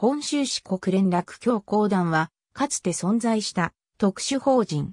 本州市国連絡協公団は、かつて存在した特殊法人。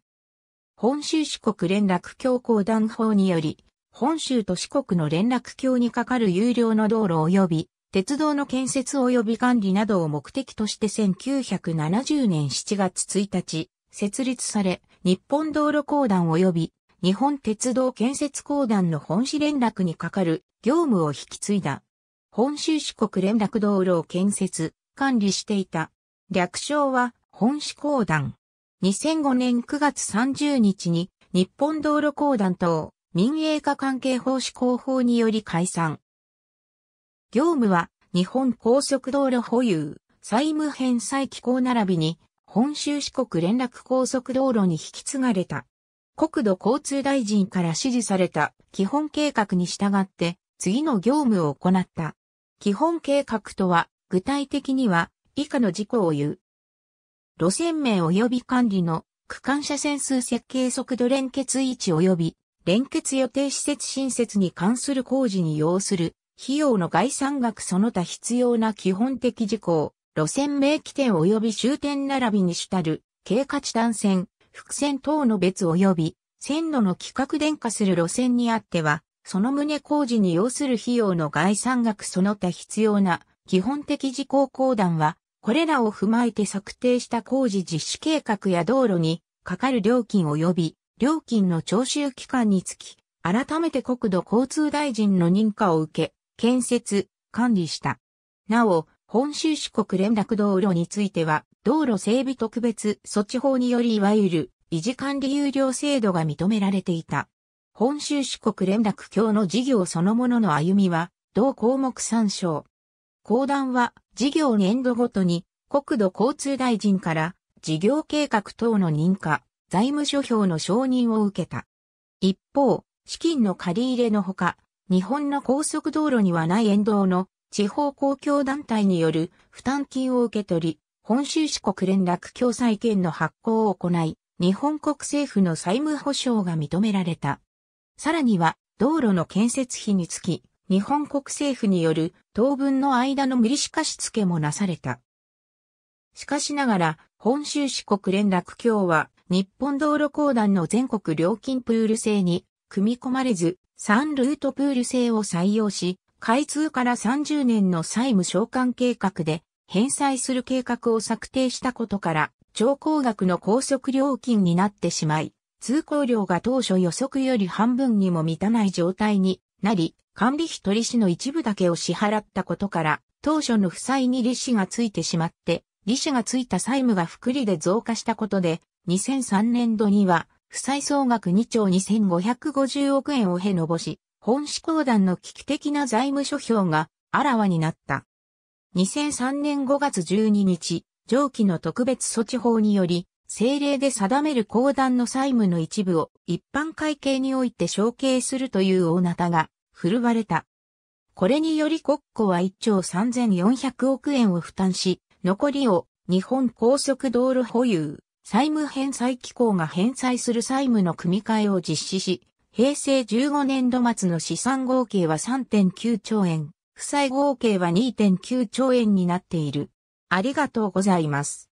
本州市国連絡協公団法により、本州と四国の連絡橋にかかる有料の道路及び、鉄道の建設及び管理などを目的として1970年7月1日、設立され、日本道路公団及び、日本鉄道建設公団の本市連絡にかかる業務を引き継いだ。本州四国連絡道路を建設管理していた。略称は本市公団。2005年9月30日に日本道路公団等民営化関係法施行法により解散。業務は日本高速道路保有、債務返済機構並びに本州四国連絡高速道路に引き継がれた。国土交通大臣から指示された基本計画に従って次の業務を行った。基本計画とは具体的には以下の事項を言う。路線名及び管理の区間車線数設計速度連結位置及び連結予定施設新設に関する工事に要する費用の概算額その他必要な基本的事項、路線名起点及び終点並びにしたる経過地端線、伏線等の別及び線路の規格電化する路線にあっては、その旨工事に要する費用の概算額その他必要な基本的事項公団は、これらを踏まえて策定した工事実施計画や道路にかかる料金及び料金の徴収期間につき、改めて国土交通大臣の認可を受け、建設、管理した。なお、本州四国連絡道路については、道路整備特別措置法によりいわゆる維持管理有料制度が認められていた。本州四国連絡協の事業そのものの歩みは、同項目参照。公団は事業年度ごとに国土交通大臣から事業計画等の認可、財務諸表の承認を受けた。一方、資金の借り入れのほか、日本の高速道路にはない沿道の地方公共団体による負担金を受け取り、本州四国連絡共済券の発行を行い、日本国政府の債務保障が認められた。さらには、道路の建設費につき、日本国政府による当分の間の無利子貸し付けもなされた。しかしながら、本州四国連絡協は、日本道路公団の全国料金プール制に、組み込まれず、三ルートプール制を採用し、開通から30年の債務償還計画で、返済する計画を策定したことから、超高額の高速料金になってしまい、通行料が当初予測より半分にも満たない状態になり、管理費取り子の一部だけを支払ったことから、当初の負債に利子がついてしまって、利子がついた債務が複利で増加したことで、2003年度には、負債総額2兆2550億円をへのぼし、本市公団の危機的な財務諸表があらわになった。2003年5月12日、上記の特別措置法により、政令で定める公団の債務の一部を一般会計において承継するという大なたが振るわれた。これにより国庫は1兆3400億円を負担し、残りを日本高速道路保有、債務返済機構が返済する債務の組み替えを実施し、平成15年度末の資産合計は3.9兆円、負債合計は2.9兆円になっている。ありがとうございます。